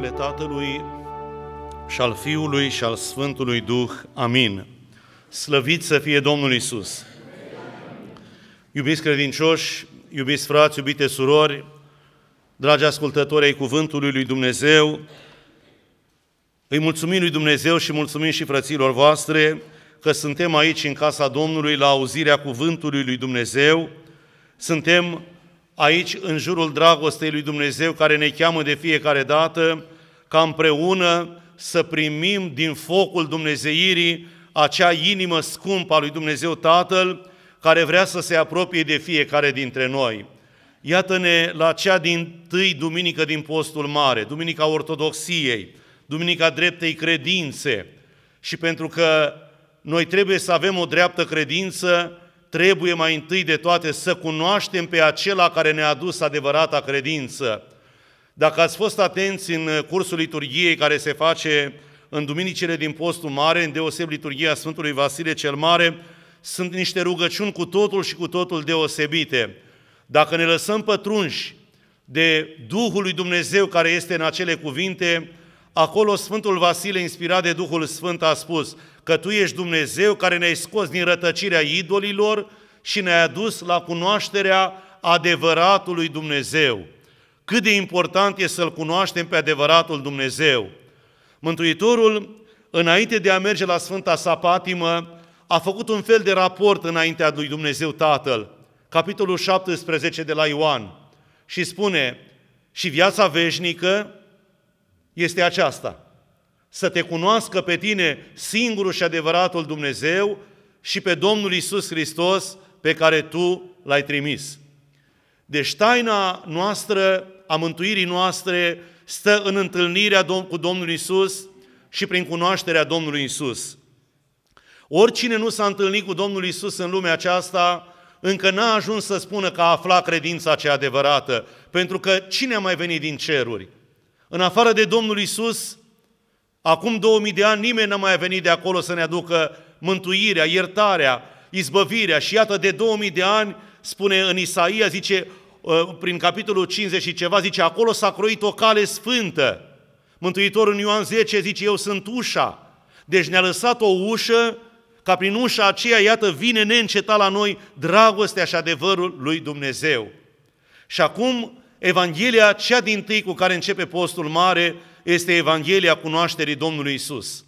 numele Tatălui și al Fiului și al Sfântului Duh. Amin. Slăvit să fie Domnul Isus. Iubiți credincioși, iubiți frați, iubite surori, dragi ascultători ai Cuvântului Lui Dumnezeu, îi mulțumim Lui Dumnezeu și mulțumim și frăților voastre că suntem aici în casa Domnului la auzirea Cuvântului Lui Dumnezeu, suntem aici în jurul dragostei Lui Dumnezeu care ne cheamă de fiecare dată ca împreună să primim din focul Dumnezeirii acea inimă scumpă a lui Dumnezeu Tatăl, care vrea să se apropie de fiecare dintre noi. Iată-ne la cea din tâi duminică din postul mare, Duminica Ortodoxiei, Duminica Dreptei Credințe. Și pentru că noi trebuie să avem o dreaptă credință, trebuie mai întâi de toate să cunoaștem pe acela care ne-a adus adevărata credință. Dacă ați fost atenți în uh, cursul liturgiei care se face în duminicile din postul mare, în deoseb liturgia Sfântului Vasile cel Mare, sunt niște rugăciuni cu totul și cu totul deosebite. Dacă ne lăsăm pătrunși de Duhul lui Dumnezeu care este în acele cuvinte, acolo Sfântul Vasile, inspirat de Duhul Sfânt, a spus că Tu ești Dumnezeu care ne-ai scos din rătăcirea idolilor și ne-ai adus la cunoașterea adevăratului Dumnezeu. Cât de important e să-L cunoaștem pe adevăratul Dumnezeu. Mântuitorul, înainte de a merge la Sfânta sa patimă, a făcut un fel de raport înaintea lui Dumnezeu Tatăl, capitolul 17 de la Ioan, și spune, și viața veșnică este aceasta, să te cunoască pe tine singurul și adevăratul Dumnezeu și pe Domnul Isus Hristos pe care tu l-ai trimis. Deci taina noastră a mântuirii noastre stă în întâlnirea cu Domnul Isus și prin cunoașterea Domnului Isus. Oricine nu s-a întâlnit cu Domnul Isus în lumea aceasta, încă n-a ajuns să spună că a aflat credința cea adevărată, pentru că cine a mai venit din ceruri? În afară de Domnul Isus, acum 2000 de ani nimeni n-a mai venit de acolo să ne aducă mântuirea, iertarea, izbăvirea și iată de 2000 de ani spune în Isaia, zice, Ă, prin capitolul 50 și ceva, zice, acolo s-a croit o cale sfântă. Mântuitorul în Ioan 10 zice, eu sunt ușa. Deci ne-a lăsat o ușă, ca prin ușa aceea, iată, vine neîncetat la noi dragostea și adevărul lui Dumnezeu. Și acum, Evanghelia cea din tâi cu care începe postul mare este Evanghelia cunoașterii Domnului Isus.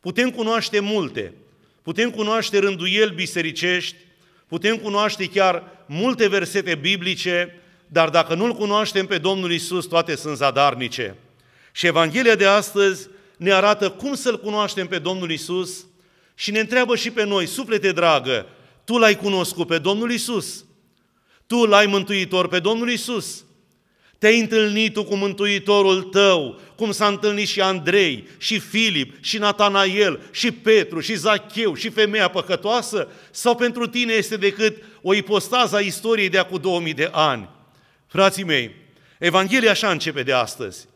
Putem cunoaște multe, putem cunoaște rânduieli bisericești, Putem cunoaște chiar multe versete biblice, dar dacă nu-L cunoaștem pe Domnul Isus, toate sunt zadarnice. Și Evanghelia de astăzi ne arată cum să-L cunoaștem pe Domnul Isus și ne întreabă și pe noi, suflete dragă, tu l-ai cunoscut pe Domnul Isus. Tu l-ai mântuitor pe Domnul Isus. Te-ai întâlnit tu cu Mântuitorul tău, cum s-a întâlnit și Andrei, și Filip, și Natanael, și Petru, și Zacheu, și femeia păcătoasă? Sau pentru tine este decât o ipostază a istoriei de acum 2000 de ani? Frații mei, Evanghelia așa începe de astăzi.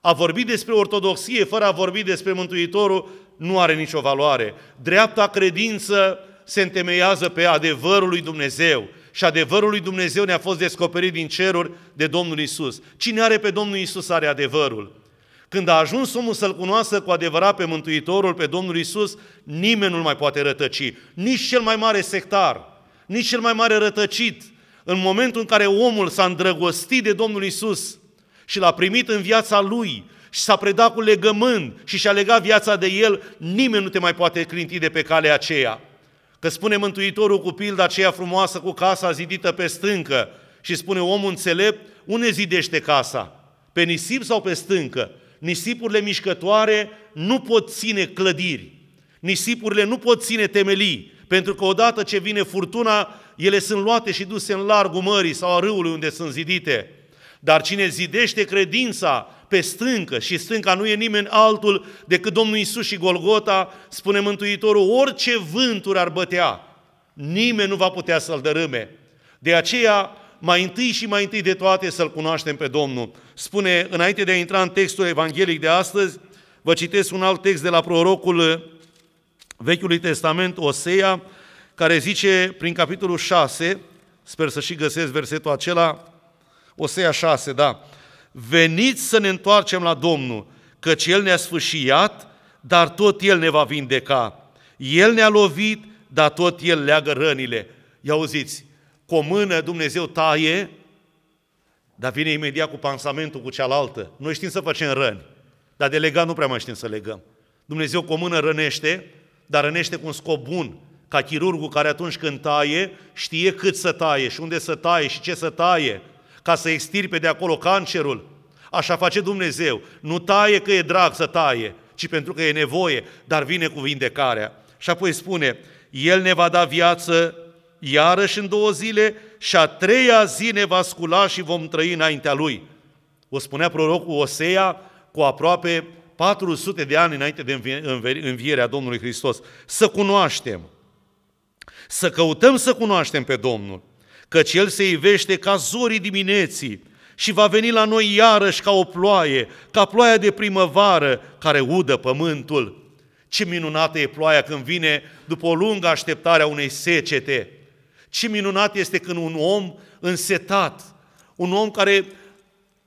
A vorbi despre ortodoxie fără a vorbi despre Mântuitorul nu are nicio valoare. Dreapta credință se întemeiază pe adevărul lui Dumnezeu și adevărul lui Dumnezeu ne-a fost descoperit din ceruri de Domnul Isus. Cine are pe Domnul Isus are adevărul. Când a ajuns omul să-L cunoască cu adevărat pe Mântuitorul, pe Domnul Isus, nimeni nu mai poate rătăci. Nici cel mai mare sectar, nici cel mai mare rătăcit. În momentul în care omul s-a îndrăgostit de Domnul Isus și l-a primit în viața lui și s-a predat cu legământ și și-a legat viața de el, nimeni nu te mai poate clinti de pe calea aceea. Că spune Mântuitorul cu pilda aceea frumoasă cu casa zidită pe stâncă și spune omul înțelept, unde zidește casa? Pe nisip sau pe stâncă? Nisipurile mișcătoare nu pot ține clădiri. Nisipurile nu pot ține temelii, pentru că odată ce vine furtuna, ele sunt luate și duse în largul mării sau a râului unde sunt zidite. Dar cine zidește credința pe stâncă și stânca nu e nimeni altul decât Domnul Isus și Golgota, spune Mântuitorul, orice vânturi ar bătea, nimeni nu va putea să-l dărâme. De aceea, mai întâi și mai întâi de toate să-L cunoaștem pe Domnul. Spune, înainte de a intra în textul evanghelic de astăzi, vă citesc un alt text de la prorocul Vechiului Testament, Osea, care zice prin capitolul 6, sper să și găsesc versetul acela, Osea 6, da, veniți să ne întoarcem la Domnul, căci El ne-a sfâșiat, dar tot El ne va vindeca. El ne-a lovit, dar tot El leagă rănile. Ia auziți, cu o mână Dumnezeu taie, dar vine imediat cu pansamentul cu cealaltă. Noi știm să facem răni, dar de legat nu prea mai știm să legăm. Dumnezeu cu o mână rănește, dar rănește cu un scop bun, ca chirurgul care atunci când taie, știe cât să taie și unde să taie și ce să taie, ca să extirpe de acolo cancerul. Așa face Dumnezeu. Nu taie că e drag să taie, ci pentru că e nevoie, dar vine cu vindecarea. Și apoi spune, El ne va da viață iarăși în două zile și a treia zi ne va scula și vom trăi înaintea Lui. O spunea prorocul Osea cu aproape 400 de ani înainte de învierea Domnului Hristos. Să cunoaștem, să căutăm să cunoaștem pe Domnul căci El se ivește ca zorii dimineții și va veni la noi iarăși ca o ploaie, ca ploaia de primăvară care udă pământul. Ce minunată e ploaia când vine după o lungă așteptare a unei secete. Ce minunat este când un om însetat, un om care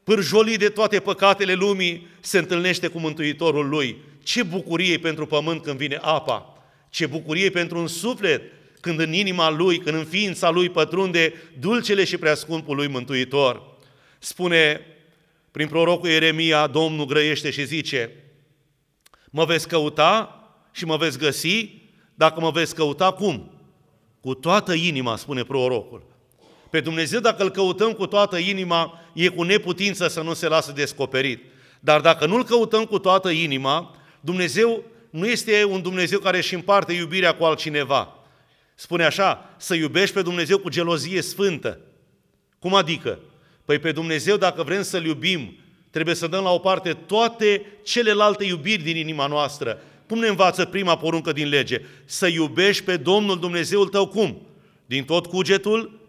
pârjolit de toate păcatele lumii, se întâlnește cu Mântuitorul lui. Ce bucurie pentru pământ când vine apa! Ce bucurie pentru un suflet când în inima lui, când în ființa lui pătrunde dulcele și preascumpul lui Mântuitor. Spune prin prorocul Ieremia, Domnul grăiește și zice, mă veți căuta și mă veți găsi dacă mă veți căuta cum? Cu toată inima, spune prorocul. Pe Dumnezeu, dacă îl căutăm cu toată inima, e cu neputință să nu se lasă descoperit. Dar dacă nu-l căutăm cu toată inima, Dumnezeu nu este un Dumnezeu care își împarte iubirea cu altcineva. Spune așa, să iubești pe Dumnezeu cu gelozie sfântă. Cum adică? Păi pe Dumnezeu, dacă vrem să-L iubim, trebuie să dăm la o parte toate celelalte iubiri din inima noastră. Cum ne învață prima poruncă din lege? Să iubești pe Domnul Dumnezeul tău cum? Din tot cugetul,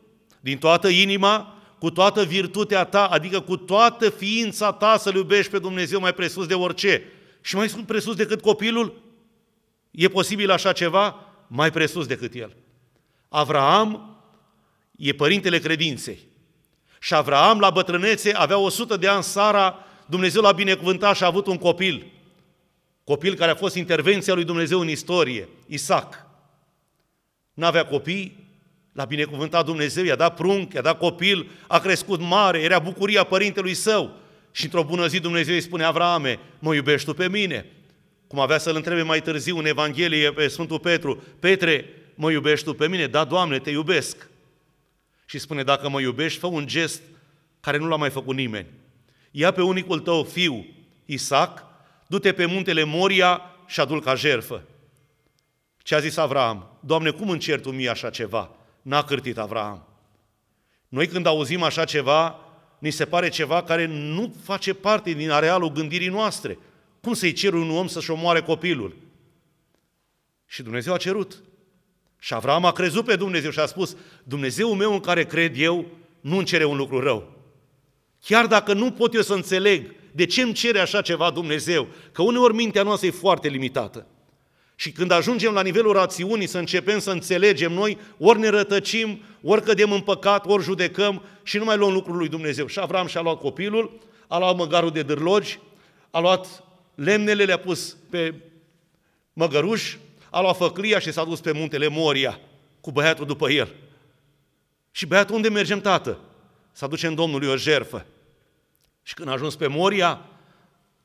din toată inima, cu toată virtutea ta, adică cu toată ființa ta să-L iubești pe Dumnezeu mai presus de orice. Și mai sunt presus decât copilul? E posibil așa ceva? Mai presus decât El. Avraam e părintele credinței. Și Avraam, la bătrânețe, avea 100 de ani Sara, Dumnezeu l-a binecuvântat și a avut un copil. Copil care a fost intervenția lui Dumnezeu în istorie, Isaac. N-avea copii, l-a binecuvântat Dumnezeu, i-a dat prunc, i-a dat copil, a crescut mare, era bucuria părintelui său. Și într-o bună zi Dumnezeu îi spune, Avraame, mă iubești tu pe mine? Cum avea să-l întrebe mai târziu în Evanghelie pe Sfântul Petru, Petre, mă iubești tu pe mine? Da, Doamne, te iubesc. Și spune, dacă mă iubești, fă un gest care nu l-a mai făcut nimeni. Ia pe unicul tău fiu, Isaac, du-te pe muntele Moria și adul ca jerfă. Ce a zis Avram? Doamne, cum încerc tu mie așa ceva? N-a cârtit Avram. Noi când auzim așa ceva, ni se pare ceva care nu face parte din arealul gândirii noastre. Cum să-i cer un om să-și omoare copilul? Și Dumnezeu a cerut. Și Avram a crezut pe Dumnezeu și a spus, Dumnezeul meu în care cred eu nu îmi cere un lucru rău. Chiar dacă nu pot eu să înțeleg de ce îmi cere așa ceva Dumnezeu, că uneori mintea noastră e foarte limitată. Și când ajungem la nivelul rațiunii să începem să înțelegem noi, ori ne rătăcim, ori cădem în păcat, ori judecăm și nu mai luăm lucrul lui Dumnezeu. Și Avram și-a luat copilul, a luat măgarul de dârlogi, a luat lemnele, le-a pus pe măgăruș a luat făclia și s-a dus pe muntele Moria cu băiatul după el. Și băiatul, unde mergem, tată? Să aducem Domnului o jerfă. Și când a ajuns pe Moria,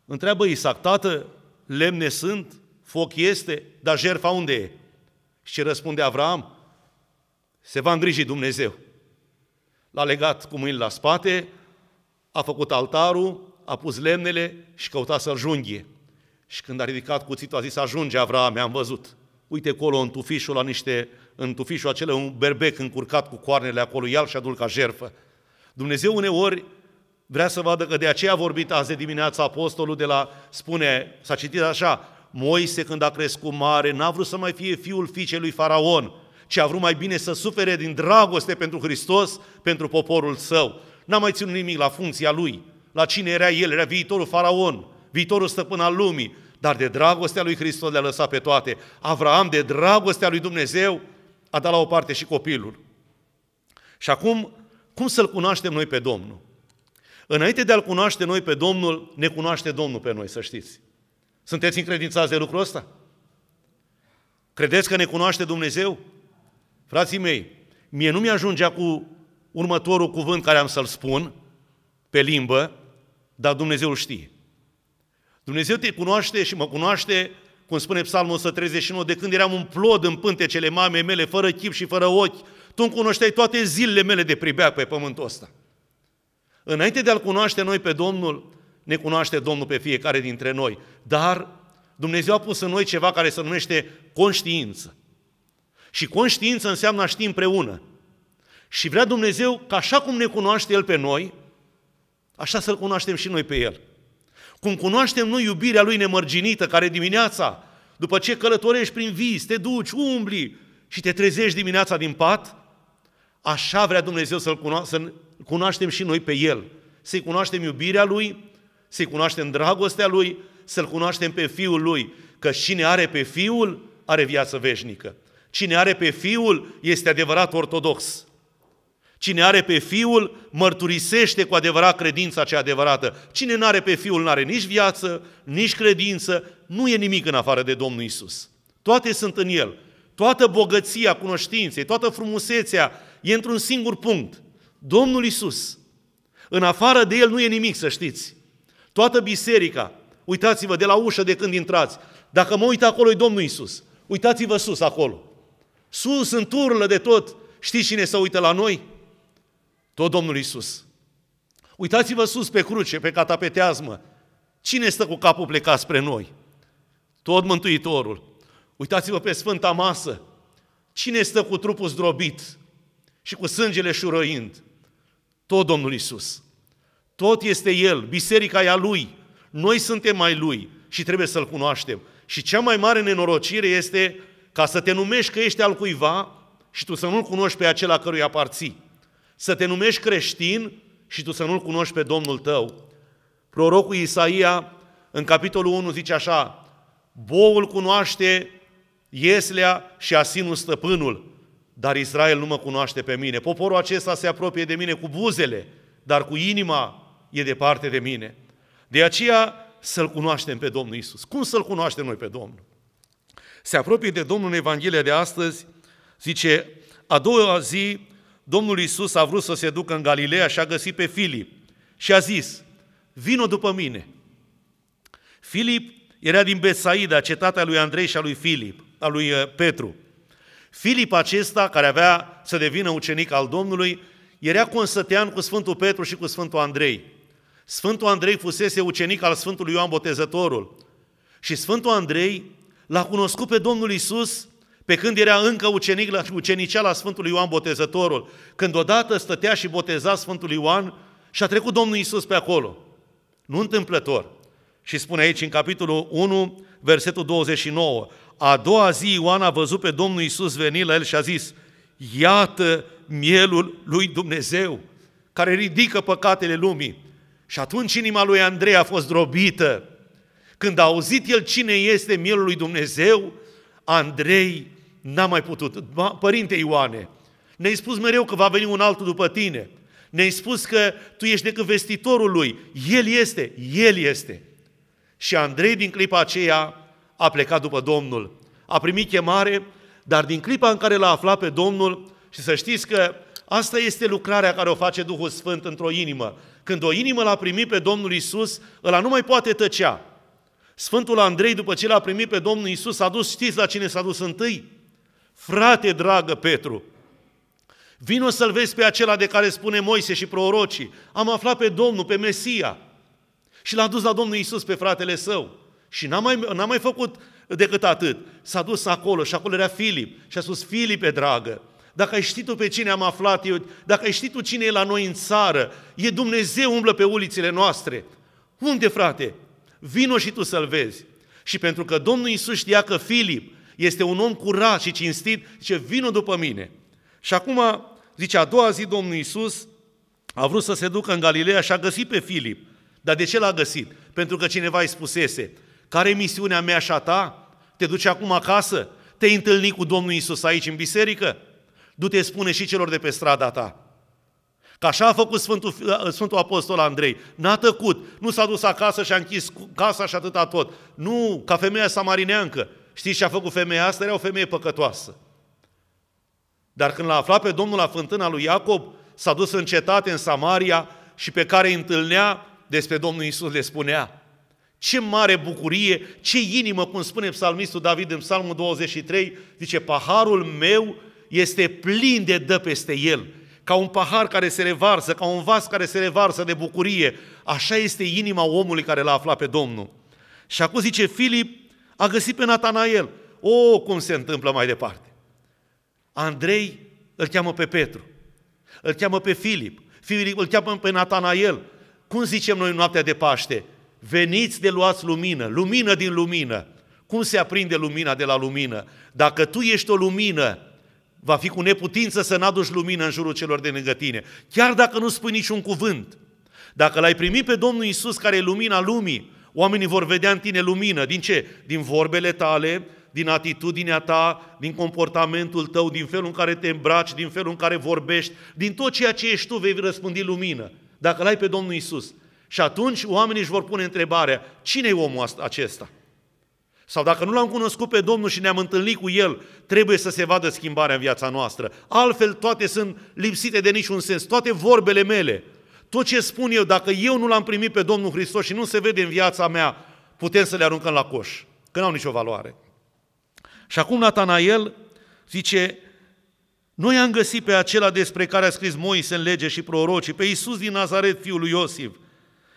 întreabă Isaac, tată, lemne sunt, foc este, dar jerfa unde e? Și răspunde Avram, se va îngriji Dumnezeu. L-a legat cu mâinile la spate, a făcut altarul, a pus lemnele și căuta să-l junghie. Și când a ridicat cuțitul, a zis, ajunge Avram, am văzut. Uite acolo în tufișul, la niște, în tufișul acela, un berbec încurcat cu coarnele acolo, ial și adul ca jerfă. Dumnezeu uneori vrea să vadă că de aceea a vorbit azi de dimineața apostolul de la, spune, s-a citit așa, Moise când a crescut mare n-a vrut să mai fie fiul fiicei lui Faraon, ci a vrut mai bine să sufere din dragoste pentru Hristos, pentru poporul său. N-a mai ținut nimic la funcția lui, la cine era el, era viitorul Faraon, viitorul stăpân al lumii, dar de dragostea lui Hristos le-a lăsat pe toate. Avraam, de dragostea lui Dumnezeu, a dat la o parte și copilul. Și acum, cum să-L cunoaștem noi pe Domnul? Înainte de a-L cunoaște noi pe Domnul, ne cunoaște Domnul pe noi, să știți. Sunteți încredințați de lucrul ăsta? Credeți că ne cunoaște Dumnezeu? Frații mei, mie nu mi-ajungea cu următorul cuvânt care am să-l spun pe limbă, dar Dumnezeu știe. Dumnezeu te cunoaște și mă cunoaște, cum spune Psalmul 139, de când eram un plod în pântecele mamei mele, fără chip și fără ochi, tu îmi cunoșteai toate zilele mele de pribeac pe pământul ăsta. Înainte de a-L cunoaște noi pe Domnul, ne cunoaște Domnul pe fiecare dintre noi. Dar Dumnezeu a pus în noi ceva care se numește conștiință. Și conștiință înseamnă a ști împreună. Și vrea Dumnezeu că așa cum ne cunoaște El pe noi, așa să-L cunoaștem și noi pe El. Cum cunoaștem noi iubirea Lui nemărginită, care dimineața, după ce călătorești prin vis, te duci, umbli și te trezești dimineața din pat, așa vrea Dumnezeu să-L cuno- să cunoaștem și noi pe El. Să-i cunoaștem iubirea Lui, să-i cunoaștem dragostea Lui, să-L cunoaștem pe Fiul Lui, că cine are pe Fiul, are viață veșnică. Cine are pe Fiul este adevărat ortodox. Cine are pe Fiul, mărturisește cu adevărat credința cea adevărată. Cine nu are pe Fiul, nu are nici viață, nici credință, nu e nimic în afară de Domnul Isus. Toate sunt în El. Toată bogăția cunoștinței, toată frumusețea e într-un singur punct. Domnul Isus. În afară de El nu e nimic, să știți. Toată biserica, uitați-vă de la ușă de când intrați, dacă mă uit acolo e Domnul Isus. Uitați-vă sus acolo. Sus, în turlă de tot, știți cine se uită la noi? Tot Domnul Isus. Uitați-vă sus pe cruce, pe catapeteazmă. Cine stă cu capul plecat spre noi? Tot Mântuitorul. Uitați-vă pe Sfânta Masă. Cine stă cu trupul zdrobit și cu sângele șurăind? Tot Domnul Isus. Tot este El, biserica e a Lui. Noi suntem mai Lui și trebuie să-L cunoaștem. Și cea mai mare nenorocire este ca să te numești că ești al cuiva și tu să nu-L cunoști pe acela căruia aparții să te numești creștin și tu să nu-L cunoști pe Domnul tău. Prorocul Isaia, în capitolul 1, zice așa, Boul cunoaște ieslea și asinul stăpânul, dar Israel nu mă cunoaște pe mine. Poporul acesta se apropie de mine cu buzele, dar cu inima e departe de mine. De aceea să-L cunoaștem pe Domnul Isus. Cum să-L cunoaștem noi pe Domnul? Se apropie de Domnul în Evanghelia de astăzi, zice, a doua zi Domnul Isus a vrut să se ducă în Galileea și a găsit pe Filip și a zis, vino după mine. Filip era din Betsaida, cetatea lui Andrei și a lui Filip, a lui uh, Petru. Filip acesta, care avea să devină ucenic al Domnului, era consătean cu Sfântul Petru și cu Sfântul Andrei. Sfântul Andrei fusese ucenic al Sfântului Ioan Botezătorul. Și Sfântul Andrei l-a cunoscut pe Domnul Isus pe când era încă ucenic la la Sfântul Ioan Botezătorul, când odată stătea și boteza Sfântul Ioan și a trecut Domnul Isus pe acolo. Nu întâmplător. Și spune aici în capitolul 1, versetul 29, a doua zi Ioan a văzut pe Domnul Isus veni la el și a zis, iată mielul lui Dumnezeu, care ridică păcatele lumii. Și atunci inima lui Andrei a fost drobită. Când a auzit el cine este mielul lui Dumnezeu, Andrei N-am mai putut. Părinte Ioane, ne-ai spus mereu că va veni un altul după tine. Ne-ai spus că tu ești decât vestitorul lui. El este, el este. Și Andrei din clipa aceea a plecat după Domnul. A primit chemare, dar din clipa în care l-a aflat pe Domnul, și să știți că asta este lucrarea care o face Duhul Sfânt într-o inimă. Când o inimă l-a primit pe Domnul Isus, ăla nu mai poate tăcea. Sfântul Andrei, după ce l-a primit pe Domnul Isus, s-a dus, știți la cine s-a dus întâi? Frate dragă Petru, vino să-L vezi pe acela de care spune Moise și prorocii. Am aflat pe Domnul, pe Mesia. Și l-a dus la Domnul Isus pe fratele său. Și n-a mai, n-a mai făcut decât atât. S-a dus acolo și acolo era Filip. Și a spus, Filipe, dragă, dacă ai ști tu pe cine am aflat eu, dacă ai ști tu cine e la noi în țară, e Dumnezeu umblă pe ulițile noastre. Unde, frate? Vino și tu să-L vezi. Și pentru că Domnul Isus știa că Filip este un om curat și cinstit, ce vină după mine. Și acum, zice, a doua zi Domnul Iisus a vrut să se ducă în Galileea și a găsit pe Filip. Dar de ce l-a găsit? Pentru că cineva îi spusese, care e misiunea mea și a ta? Te duci acum acasă? Te întâlni cu Domnul Iisus aici în biserică? Du-te spune și celor de pe strada ta. Că așa a făcut Sfântul, Sfântul Apostol Andrei. N-a tăcut, nu s-a dus acasă și a închis casa și atâta tot. Nu, ca femeia samarineancă. Știți ce a făcut femeia asta? Era o femeie păcătoasă. Dar când l-a aflat pe Domnul la fântâna lui Iacob, s-a dus în cetate, în Samaria, și pe care îi întâlnea, despre Domnul Isus le spunea, ce mare bucurie, ce inimă, cum spune psalmistul David în psalmul 23, zice, paharul meu este plin de dă peste el, ca un pahar care se revarsă, ca un vas care se revarsă de bucurie. Așa este inima omului care l-a aflat pe Domnul. Și acum zice Filip, a găsit pe Natanael. O, oh, cum se întâmplă mai departe. Andrei îl cheamă pe Petru, îl cheamă pe Filip, Filip îl cheamă pe Natanael. Cum zicem noi în noaptea de Paște? Veniți de luați lumină, lumină din lumină. Cum se aprinde lumina de la lumină? Dacă tu ești o lumină, va fi cu neputință să n-aduci lumină în jurul celor de lângă tine. Chiar dacă nu spui niciun cuvânt. Dacă l-ai primit pe Domnul Isus care e lumina lumii, Oamenii vor vedea în tine lumină. Din ce? Din vorbele tale, din atitudinea ta, din comportamentul tău, din felul în care te îmbraci, din felul în care vorbești, din tot ceea ce ești tu vei răspândi lumină, dacă l-ai pe Domnul Isus. Și atunci oamenii își vor pune întrebarea, cine e omul acesta? Sau dacă nu l-am cunoscut pe Domnul și ne-am întâlnit cu El, trebuie să se vadă schimbarea în viața noastră. Altfel toate sunt lipsite de niciun sens, toate vorbele mele, tot ce spun eu, dacă eu nu l-am primit pe Domnul Hristos și nu se vede în viața mea, putem să le aruncăm la coș, că n-au nicio valoare. Și acum Natanael zice, noi am găsit pe acela despre care a scris Moise în lege și prorocii, pe Iisus din Nazaret, fiul lui Iosif.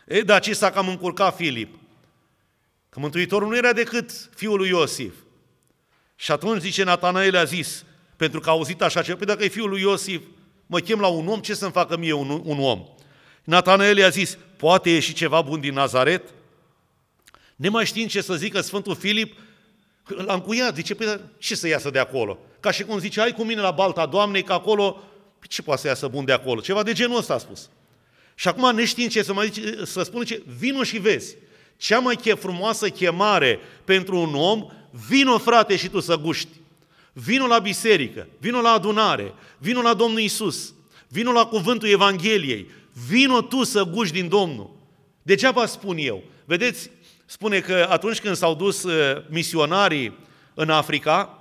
E, dar ce s-a cam încurcat Filip? Că Mântuitorul nu era decât fiul lui Iosif. Și atunci, zice, Natanael a zis, pentru că a auzit așa ceva, păi dacă e fiul lui Iosif, mă chem la un om, ce să-mi facă mie un, un om? Natanael i-a zis, poate ieși ceva bun din Nazaret? Nemai știind ce să zică Sfântul Filip, l-a încuiat, zice, păi, ce să iasă de acolo? Ca și cum zice, ai cu mine la balta Doamnei, că acolo, păi, ce poate să iasă bun de acolo? Ceva de genul ăsta a spus. Și acum, neștiind ce să, mai zice, să spună, ce, vino și vezi. Cea mai che frumoasă chemare pentru un om, vino frate și tu să guști. Vino la biserică, vino la adunare, vino la Domnul Isus, vino la cuvântul Evangheliei, Vino tu să guși din Domnul. Degeaba spun eu. Vedeți, spune că atunci când s-au dus uh, misionarii în Africa,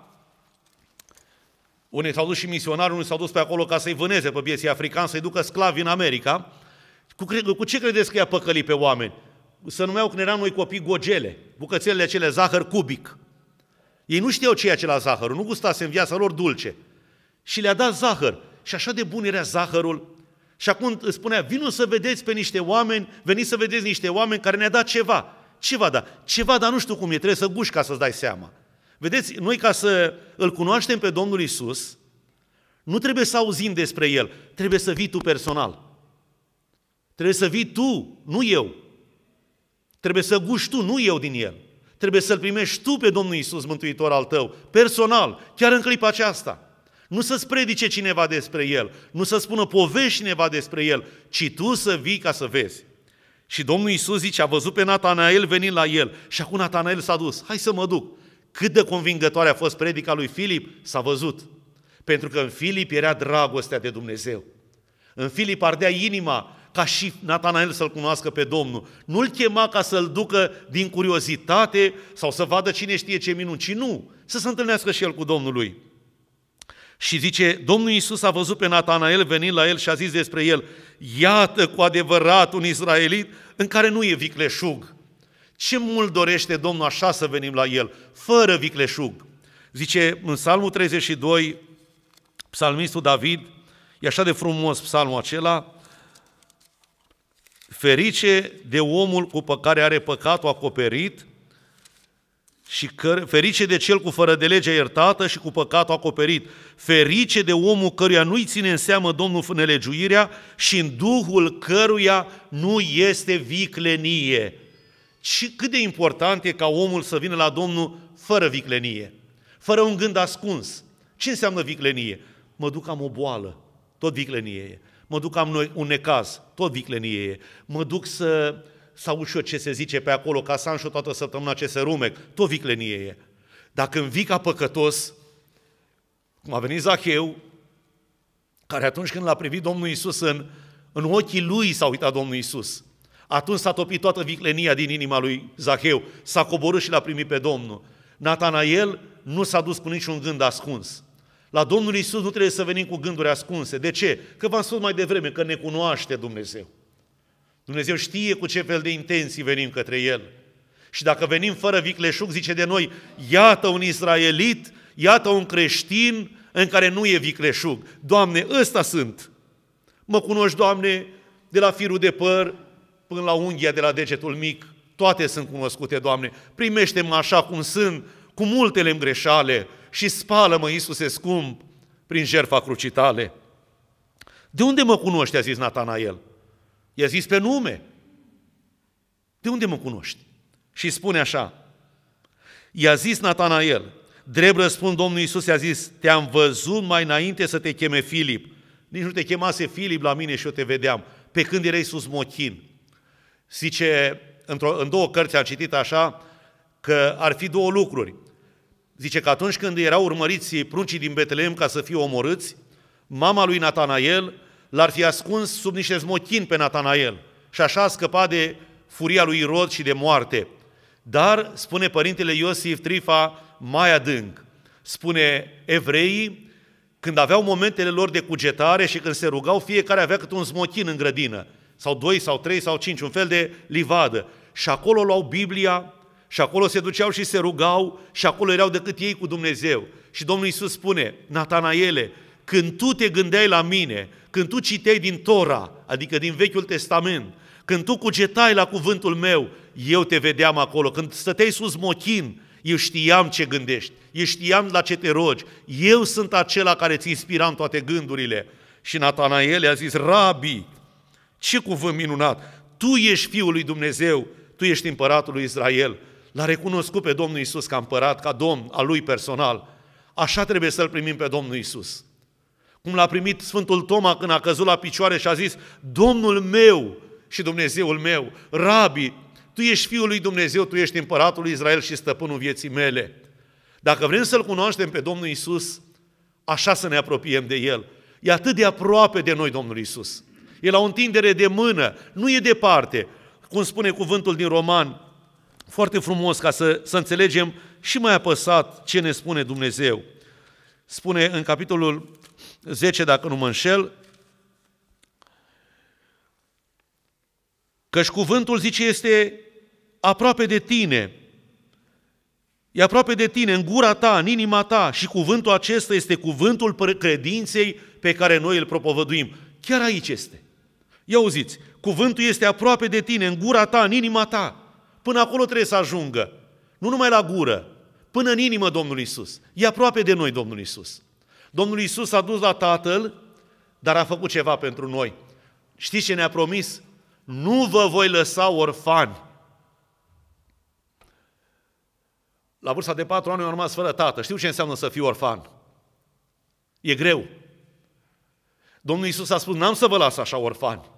unii s-au dus și misionari, unii s-au dus pe acolo ca să-i vâneze pe bieții africani, să-i ducă sclavi în America. Cu, cu ce credeți că i-a păcălit pe oameni? Să numeau când eram noi copii gogele, bucățelele acele zahăr cubic. Ei nu știau ce e acela zahăr, nu gustase în viața lor dulce. Și le-a dat zahăr. Și așa de bun era zahărul și acum spunea, vino să vedeți pe niște oameni, veniți să vedeți niște oameni care ne-a dat ceva. Ceva, da. Ceva, dar nu știu cum e, trebuie să guși ca să-ți dai seama. Vedeți, noi ca să îl cunoaștem pe Domnul Isus, nu trebuie să auzim despre El, trebuie să vii tu personal. Trebuie să vii tu, nu eu. Trebuie să guși tu, nu eu din El. Trebuie să-L primești tu pe Domnul Isus, Mântuitor al tău, personal, chiar în clipa aceasta. Nu să-ți predice cineva despre el, nu să spună povești cineva despre el, ci tu să vii ca să vezi. Și Domnul Iisus zice, a văzut pe Natanael venind la el și acum Natanael s-a dus, hai să mă duc. Cât de convingătoare a fost predica lui Filip, s-a văzut. Pentru că în Filip era dragostea de Dumnezeu. În Filip ardea inima ca și Natanael să-l cunoască pe Domnul. Nu-l chema ca să-l ducă din curiozitate sau să vadă cine știe ce minuni, ci nu, să se întâlnească și el cu Domnul lui. Și zice, Domnul Iisus a văzut pe Natanael venind la el și a zis despre el, iată cu adevărat un israelit în care nu e vicleșug. Ce mult dorește Domnul așa să venim la el, fără vicleșug. Zice în psalmul 32, psalmistul David, e așa de frumos psalmul acela, ferice de omul cu care are păcatul acoperit, și că, ferice de cel cu fără de lege iertată și cu păcatul acoperit, ferice de omul căruia nu-i ține în seamă Domnul nelegiuirea și în Duhul căruia nu este viclenie. Și cât de important e ca omul să vină la Domnul fără viclenie, fără un gând ascuns. Ce înseamnă viclenie? Mă duc am o boală, tot viclenie e. Mă duc am un necaz, tot viclenie e. Mă duc să sau ușor ce se zice pe acolo, ca să am și eu toată săptămâna ce se rumec. Tot viclenie e. Dacă în vica păcătos, cum a venit Zacheu, care atunci când l-a privit Domnul Isus în, în ochii lui s-a uitat Domnul Isus. Atunci s-a topit toată viclenia din inima lui Zacheu, s-a coborât și l-a primit pe Domnul. Natanael nu s-a dus cu niciun gând ascuns. La Domnul Isus nu trebuie să venim cu gânduri ascunse. De ce? Că v-am spus mai devreme că ne cunoaște Dumnezeu. Dumnezeu știe cu ce fel de intenții venim către El. Și dacă venim fără vicleșug, zice de noi, iată un israelit, iată un creștin în care nu e vicleșug. Doamne, ăsta sunt. Mă cunoști, Doamne, de la firul de păr până la unghia de la degetul mic. Toate sunt cunoscute, Doamne. Primește-mă așa cum sunt, cu multele greșale și spală-mă, Iisuse scump, prin jertfa crucitale. De unde mă cunoști, a zis Natanael? I-a zis pe nume. De unde mă cunoști? Și spune așa, i-a zis Natanael, drept răspund Domnul Iisus, i-a zis, te-am văzut mai înainte să te cheme Filip. Nici nu te chemase Filip la mine și eu te vedeam, pe când erai sus mochin. Zice, în două cărți am citit așa, că ar fi două lucruri. Zice că atunci când erau urmăriți pruncii din Betlehem ca să fie omorâți, mama lui Natanael l-ar fi ascuns sub niște zmochin pe Natanael și așa a scăpat de furia lui Irod și de moarte. Dar, spune părintele Iosif Trifa mai adânc, spune evreii, când aveau momentele lor de cugetare și când se rugau, fiecare avea câte un zmochin în grădină, sau doi, sau trei, sau cinci, un fel de livadă. Și acolo luau Biblia, și acolo se duceau și se rugau, și acolo erau decât ei cu Dumnezeu. Și Domnul Iisus spune, Natanaele, când tu te gândeai la mine, când tu citeai din Tora, adică din Vechiul Testament, când tu cugetai la cuvântul meu, eu te vedeam acolo. Când stăteai sus mochin, eu știam ce gândești, eu știam la ce te rogi. Eu sunt acela care ți inspiram toate gândurile. Și Natanael a zis, Rabi, ce cuvânt minunat! Tu ești Fiul lui Dumnezeu, tu ești împăratul lui Israel. L-a recunoscut pe Domnul Isus ca împărat, ca domn al lui personal. Așa trebuie să-L primim pe Domnul Isus cum l-a primit Sfântul Toma când a căzut la picioare și a zis, Domnul meu și Dumnezeul meu, Rabi, Tu ești Fiul lui Dumnezeu, Tu ești Împăratul lui Israel și Stăpânul vieții mele. Dacă vrem să-L cunoaștem pe Domnul Isus, așa să ne apropiem de El. E atât de aproape de noi Domnul Isus. E la o întindere de mână, nu e departe. Cum spune cuvântul din Roman, foarte frumos ca să, să înțelegem și mai apăsat ce ne spune Dumnezeu. Spune în capitolul 10, dacă nu mă înșel, căci cuvântul, zice, este aproape de tine, e aproape de tine, în gura ta, în inima ta și cuvântul acesta este cuvântul credinței pe care noi îl propovăduim. Chiar aici este. Ia auziți, cuvântul este aproape de tine, în gura ta, în inima ta. Până acolo trebuie să ajungă. Nu numai la gură, până în inimă Domnul Isus. E aproape de noi Domnul Isus. Domnul Isus a dus la Tatăl, dar a făcut ceva pentru noi. Știți ce ne-a promis? Nu vă voi lăsa orfani. La vârsta de patru ani am rămas fără tată. Știu ce înseamnă să fiu orfan. E greu. Domnul Isus a spus, n-am să vă las așa orfani,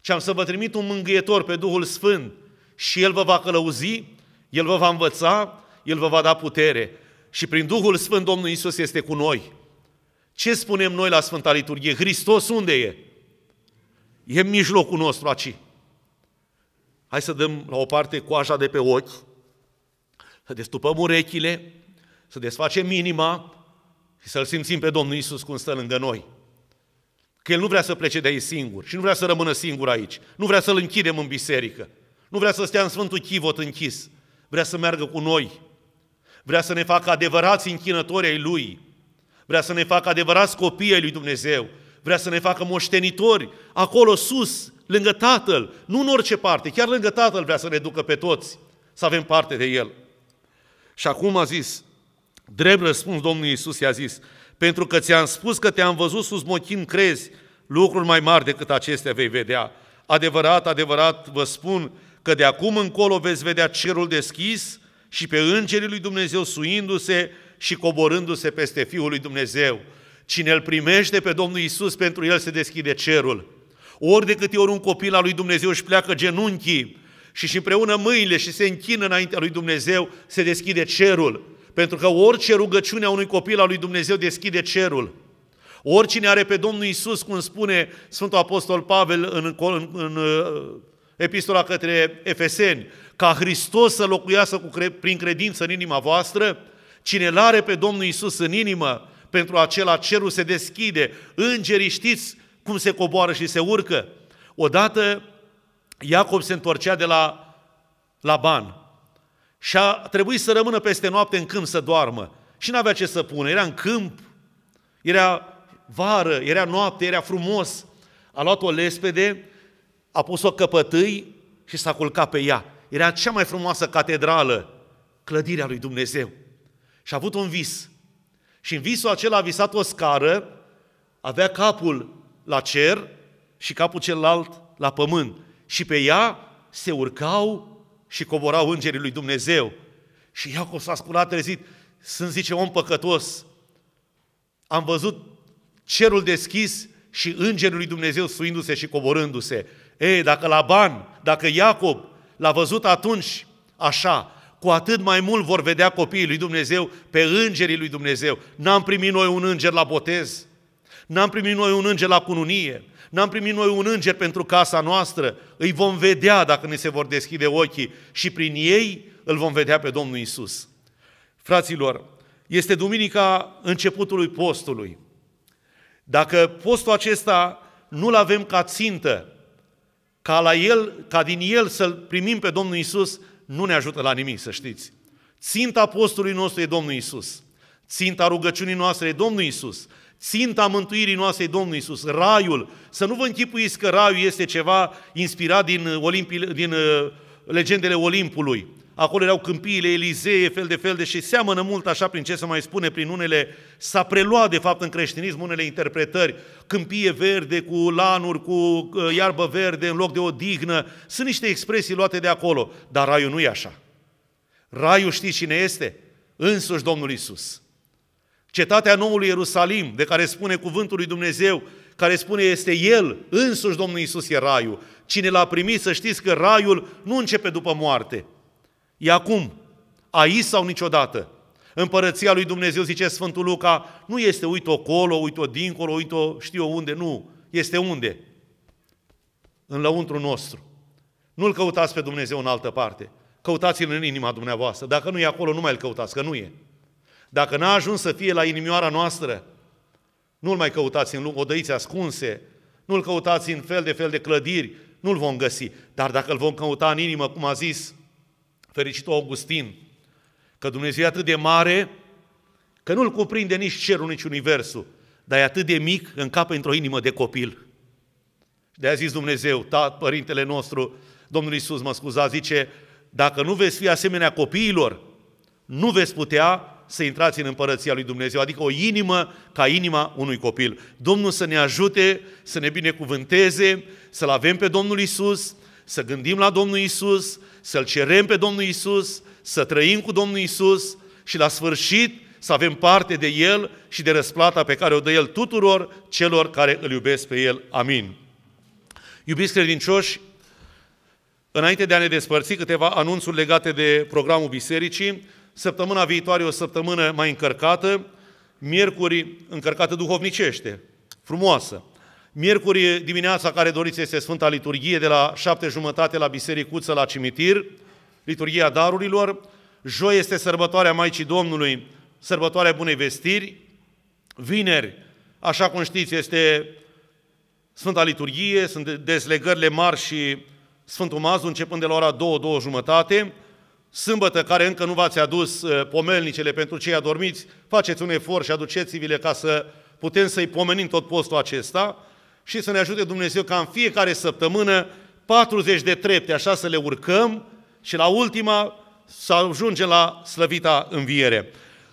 ci am să vă trimit un mângâietor pe Duhul Sfânt și El vă va călăuzi, El vă va învăța, El vă va da putere. Și prin Duhul Sfânt Domnul Isus este cu noi. Ce spunem noi la Sfânta Liturghie? Hristos unde e? E în mijlocul nostru aici. Hai să dăm la o parte coaja de pe ochi, să destupăm urechile, să desfacem inima și să-L simțim pe Domnul Isus cum stă lângă noi. Că El nu vrea să plece de aici singur și nu vrea să rămână singur aici. Nu vrea să-L închidem în biserică. Nu vrea să stea în Sfântul Chivot închis. Vrea să meargă cu noi. Vrea să ne facă adevărați închinători ai Lui vrea să ne facă adevărați copii ai lui Dumnezeu, vrea să ne facă moștenitori, acolo sus, lângă Tatăl, nu în orice parte, chiar lângă Tatăl vrea să ne ducă pe toți, să avem parte de El. Și acum a zis, drept răspuns Domnul Iisus i-a zis, pentru că ți-am spus că te-am văzut sus mochin, crezi, lucruri mai mari decât acestea vei vedea. Adevărat, adevărat vă spun că de acum încolo veți vedea cerul deschis și pe îngerii lui Dumnezeu suindu-se și coborându-se peste Fiul lui Dumnezeu. Cine îl primește pe Domnul Isus, pentru el se deschide cerul. Ori de câte ori un copil al lui Dumnezeu își pleacă genunchii și și împreună mâinile și se închină înaintea lui Dumnezeu, se deschide cerul. Pentru că orice rugăciune a unui copil al lui Dumnezeu deschide cerul. Oricine are pe Domnul Isus, cum spune Sfântul Apostol Pavel în, în, în uh, epistola către Efeseni, ca Hristos să locuiască cu, prin credință în inima voastră, Cine l-are pe Domnul Isus în inimă, pentru acela cerul se deschide, îngerii știți cum se coboară și se urcă. Odată Iacob se întorcea de la Laban și a trebuit să rămână peste noapte în câmp să doarmă. Și n-avea ce să pună, era în câmp, era vară, era noapte, era frumos. A luat o lespede, a pus-o căpătâi și s-a culcat pe ea. Era cea mai frumoasă catedrală, clădirea lui Dumnezeu. Și a avut un vis. Și în visul acela a visat o scară, avea capul la cer și capul celălalt la pământ. Și pe ea se urcau și coborau îngerii lui Dumnezeu. Și Iacov s-a sculat trezit, sunt, zice, om păcătos. Am văzut cerul deschis și îngerul lui Dumnezeu suindu-se și coborându-se. Ei, dacă Laban, dacă Iacob l-a văzut atunci așa, cu atât mai mult vor vedea copiii lui Dumnezeu pe îngerii lui Dumnezeu. N-am primit noi un înger la botez, n-am primit noi un înger la cununie, n-am primit noi un înger pentru casa noastră. Îi vom vedea dacă ne se vor deschide ochii și prin ei îl vom vedea pe Domnul Isus. Fraților, este duminica începutului postului. Dacă postul acesta nu-l avem ca țintă, ca, la el, ca din el să-L primim pe Domnul Isus, nu ne ajută la nimic, să știți. Ținta apostolului nostru e Domnul Isus. Ținta rugăciunii noastre e Domnul Isus. Ținta mântuirii noastre e Domnul Isus. Raiul. Să nu vă închipuiți că raiul este ceva inspirat din, uh, Olimpi, din uh, legendele Olimpului. Acolo erau câmpiile Elizee, fel de fel de și seamănă mult așa prin ce se mai spune, prin unele, s-a preluat de fapt în creștinism unele interpretări câmpie verde, cu lanuri, cu uh, iarbă verde în loc de o dignă. Sunt niște expresii luate de acolo, dar raiul nu e așa. Raiul știi cine este? Însuși Domnul Isus. Cetatea Noului Ierusalim, de care spune cuvântul lui Dumnezeu, care spune este El, însuși Domnul Isus e raiul. Cine l-a primit să știți că raiul nu începe după moarte. E acum, aici sau niciodată. Împărăția lui Dumnezeu, zice Sfântul Luca, nu este uite-o colo, uite-o dincolo, uite-o știu unde, nu. Este unde? În lăuntru nostru. Nu-L căutați pe Dumnezeu în altă parte. Căutați-L în inima dumneavoastră. Dacă nu e acolo, nu mai-L căutați, că nu e. Dacă n-a ajuns să fie la inimioara noastră, nu-L mai căutați în odăiți ascunse, nu-L căutați în fel de fel de clădiri, nu-L vom găsi. Dar dacă l vom căuta în inimă, cum a zis fericitul Augustin, că Dumnezeu e atât de mare că nu-l cuprinde nici cerul, nici universul, dar e atât de mic că încape într-o inimă de copil. De a zis Dumnezeu, tată, Părintele nostru, Domnul Iisus, mă scuza, zice, dacă nu veți fi asemenea copiilor, nu veți putea să intrați în împărăția lui Dumnezeu, adică o inimă ca inima unui copil. Domnul să ne ajute, să ne binecuvânteze, să-L avem pe Domnul Isus, să gândim la Domnul Isus, să-L cerem pe Domnul Isus, să trăim cu Domnul Isus și la sfârșit să avem parte de El și de răsplata pe care o dă El tuturor celor care îl iubesc pe El. Amin. Iubiți credincioși, înainte de a ne despărți câteva anunțuri legate de programul bisericii, săptămâna viitoare o săptămână mai încărcată, miercuri încărcată duhovnicește, frumoasă. Miercuri dimineața, care doriți, este Sfânta Liturghie de la șapte jumătate la Bisericuță, la cimitir liturgia darurilor, joi este sărbătoarea Maicii Domnului, sărbătoarea Bunei Vestiri, vineri, așa cum știți, este Sfânta Liturghie, sunt dezlegările mari și Sfântul Mazul, începând de la ora 2, 2 jumătate, sâmbătă, care încă nu v-ați adus uh, pomelnicele pentru cei adormiți, faceți un efort și aduceți-vi-le ca să putem să-i pomenim tot postul acesta și să ne ajute Dumnezeu ca în fiecare săptămână 40 de trepte, așa să le urcăm, și la ultima să ajungem la slăvita înviere.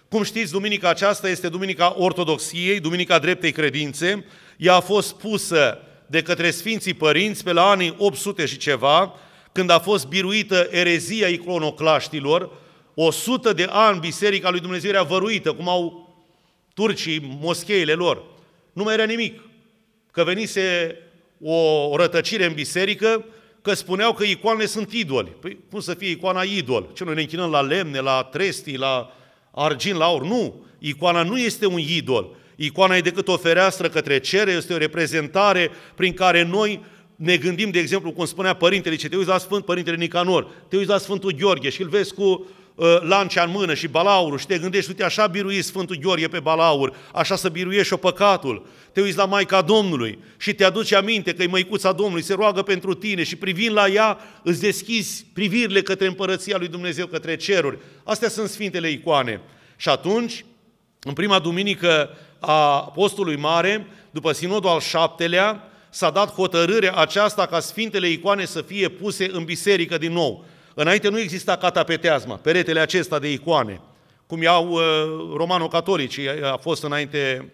Cum știți, duminica aceasta este Duminica Ortodoxiei, Duminica Dreptei Credințe. Ea a fost pusă de către Sfinții Părinți pe la anii 800 și ceva, când a fost biruită erezia iconoclaștilor, 100 de ani Biserica lui Dumnezeu era văruită, cum au turcii moscheile lor. Nu mai era nimic. Că venise o rătăcire în biserică, că spuneau că icoanele sunt idoli. Păi cum să fie icoana idol? Ce noi ne închinăm la lemne, la trestii, la argin, la aur? Nu! Icoana nu este un idol. Icoana e decât o fereastră către cer, este o reprezentare prin care noi ne gândim, de exemplu, cum spunea părintele, ce te uiți la Sfânt Părintele Nicanor, te uiți la Sfântul Gheorghe și îl vezi cu Uh, lancea în mână și balaurul și te gândești, uite, așa birui Sfântul Gheorghe pe balaur, așa să biruiești o păcatul. Te uiți la Maica Domnului și te aduci aminte că e Măicuța Domnului, se roagă pentru tine și privind la ea îți deschizi privirile către împărăția lui Dumnezeu, către ceruri. Astea sunt Sfintele Icoane. Și atunci, în prima duminică a postului mare, după sinodul al șaptelea, s-a dat hotărârea aceasta ca Sfintele Icoane să fie puse în biserică din nou. Înainte nu exista catapeteazma, peretele acesta de icoane, cum iau uh, romano-catolicii, a fost înainte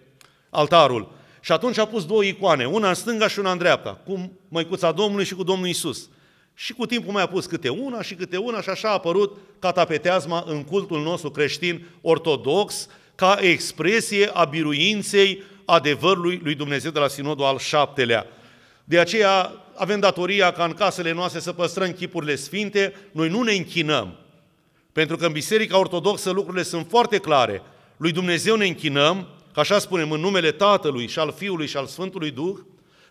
altarul. Și atunci a pus două icoane, una în stânga și una în dreapta, cu Măicuța Domnului și cu Domnul Isus. Și cu timpul mai a pus câte una și câte una și așa a apărut catapeteazma în cultul nostru creștin ortodox ca expresie a biruinței adevărului lui Dumnezeu de la Sinodul al VII-lea. De aceea avem datoria ca în casele noastre să păstrăm chipurile sfinte, noi nu ne închinăm. Pentru că în Biserica Ortodoxă lucrurile sunt foarte clare. Lui Dumnezeu ne închinăm, ca așa spunem, în numele Tatălui și al Fiului și al Sfântului Duh,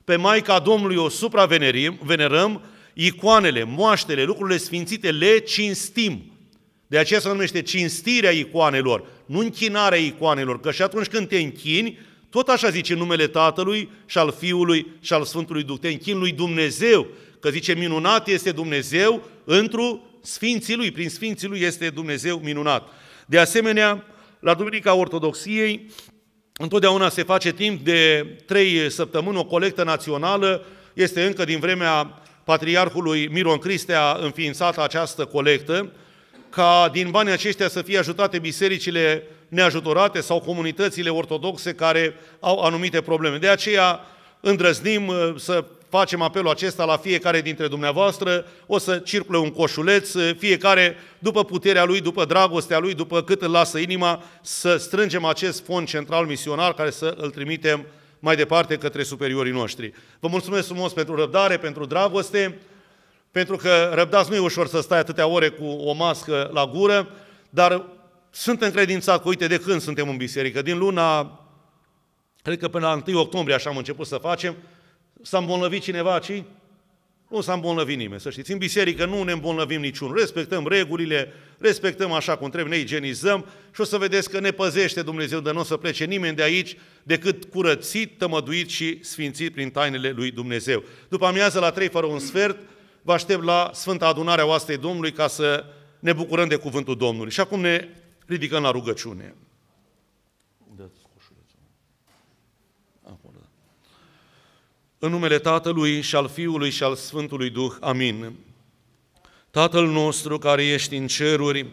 pe Maica Domnului o supravenerăm, venerăm, icoanele, moaștele, lucrurile sfințite le cinstim. De aceea se numește cinstirea icoanelor, nu închinarea icoanelor, că și atunci când te închini, tot așa zice numele Tatălui și al Fiului și al Sfântului Duh. Te închin lui Dumnezeu, că zice minunat este Dumnezeu întru Sfinții Lui, prin Sfinții Lui este Dumnezeu minunat. De asemenea, la Duminica Ortodoxiei, întotdeauna se face timp de trei săptămâni o colectă națională, este încă din vremea Patriarhului Miron Cristea înființată această colectă, ca din banii aceștia să fie ajutate bisericile neajutorate sau comunitățile ortodoxe care au anumite probleme. De aceea îndrăznim uh, să facem apelul acesta la fiecare dintre dumneavoastră, o să circule un coșuleț, uh, fiecare după puterea lui, după dragostea lui, după cât îl lasă inima, să strângem acest fond central misionar care să îl trimitem mai departe către superiorii noștri. Vă mulțumesc frumos pentru răbdare, pentru dragoste, pentru că răbdați nu e ușor să stai atâtea ore cu o mască la gură, dar sunt încredințat că, uite, de când suntem în biserică, din luna, cred că până la 1 octombrie așa am început să facem, s-a îmbolnăvit cineva aici? Nu s-a îmbolnăvit nimeni, să știți. În biserică nu ne îmbolnăvim niciun. Respectăm regulile, respectăm așa cum trebuie, ne igienizăm și o să vedeți că ne păzește Dumnezeu de nu să plece nimeni de aici decât curățit, tămăduit și sfințit prin tainele lui Dumnezeu. După amiază la trei, fără un sfert, vă aștept la Sfânta Adunare a Oastei Domnului ca să ne bucurăm de cuvântul Domnului. Și acum ne ridicăm la rugăciune. Da. În numele Tatălui și al Fiului și al Sfântului Duh. Amin. Tatăl nostru care ești în ceruri,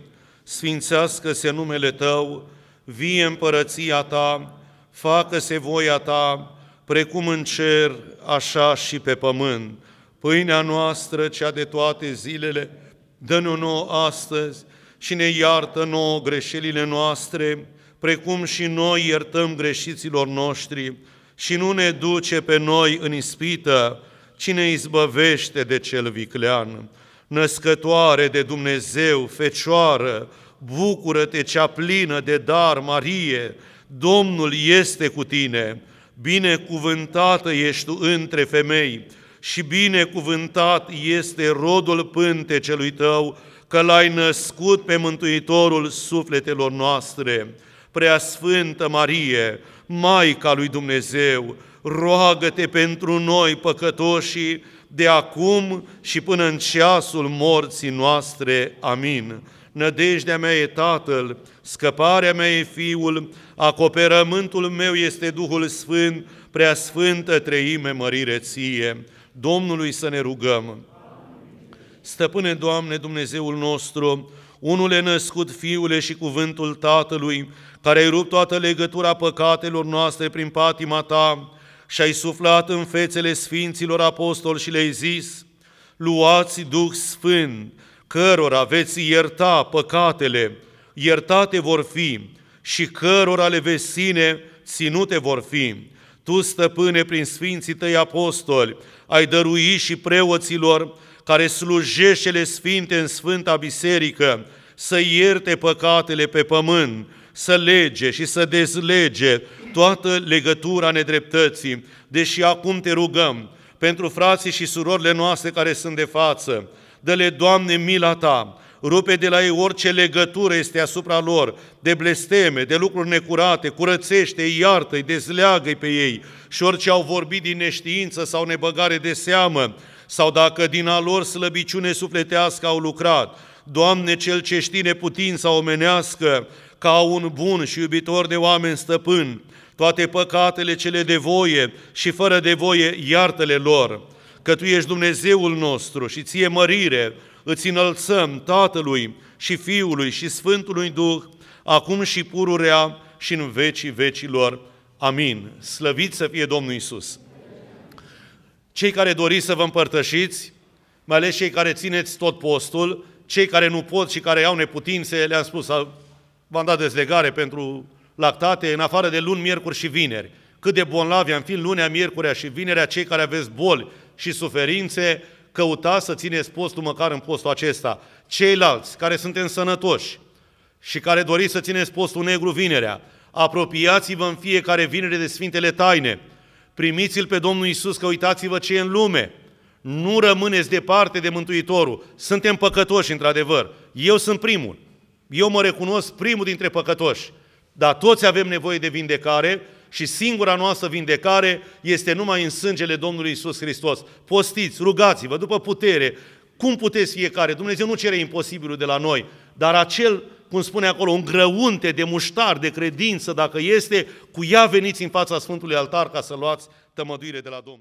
sfințească-se numele Tău, vie împărăția Ta, facă-se voia Ta, precum în cer, așa și pe pământ. Pâinea noastră, cea de toate zilele, dă-ne-o nouă astăzi și ne iartă nouă greșelile noastre, precum și noi iertăm greșiților noștri și nu ne duce pe noi în ispită, ci ne izbăvește de cel viclean. Născătoare de Dumnezeu, Fecioară, bucură-te cea plină de dar, Marie, Domnul este cu tine, binecuvântată ești tu între femei și binecuvântat este rodul pântecelui tău, că L-ai născut pe Mântuitorul sufletelor noastre. prea Sfântă Marie, Maica lui Dumnezeu, roagă-te pentru noi păcătoși de acum și până în ceasul morții noastre. Amin. Nădejdea mea e Tatăl, scăparea mea e Fiul, acoperământul meu este Duhul Sfânt, prea Sfântă treime mărire ție. Domnului să ne rugăm. Stăpâne Doamne Dumnezeul nostru, unule născut Fiule și cuvântul Tatălui, care ai rupt toată legătura păcatelor noastre prin patima Ta și ai suflat în fețele Sfinților Apostoli și le-ai zis, luați Duh Sfânt, cărora veți ierta păcatele, iertate vor fi și cărora le veți ține, ținute vor fi. Tu, stăpâne, prin Sfinții Tăi Apostoli, ai dăruit și preoților care le sfinte în Sfânta Biserică, să ierte păcatele pe pământ, să lege și să dezlege toată legătura nedreptății, deși acum te rugăm pentru frații și surorile noastre care sunt de față, dă-le, Doamne, mila Ta, rupe de la ei orice legătură este asupra lor, de blesteme, de lucruri necurate, curățește iartă-i, dezleagă-i pe ei și orice au vorbit din neștiință sau nebăgare de seamă, sau dacă din a lor slăbiciune sufletească au lucrat, Doamne cel ce știi neputința omenească, ca un bun și iubitor de oameni stăpân, toate păcatele cele de voie și fără de voie iartele lor, că Tu ești Dumnezeul nostru și Ție mărire, îți înălțăm Tatălui și Fiului și Sfântului Duh, acum și pururea și în vecii vecilor. Amin. Slăvit să fie Domnul Isus! Cei care doriți să vă împărtășiți, mai ales cei care țineți tot postul, cei care nu pot și care au neputințe, le-am spus, v-am dat dezlegare pentru lactate, în afară de luni, miercuri și vineri. Cât de bolnavi am fi lunea, miercurea și vinerea, cei care aveți boli și suferințe, căutați să țineți postul măcar în postul acesta. Ceilalți care suntem sănătoși și care doriți să țineți postul negru vinerea, apropiați-vă în fiecare vinere de Sfintele Taine, primiți-L pe Domnul Isus că uitați-vă ce e în lume. Nu rămâneți departe de Mântuitorul. Suntem păcătoși, într-adevăr. Eu sunt primul. Eu mă recunosc primul dintre păcătoși. Dar toți avem nevoie de vindecare și singura noastră vindecare este numai în sângele Domnului Isus Hristos. Postiți, rugați-vă după putere. Cum puteți fiecare? Dumnezeu nu cere imposibilul de la noi, dar acel cum spune acolo, un grăunte de muștar, de credință, dacă este, cu ea veniți în fața Sfântului Altar ca să luați tămăduire de la Domnul.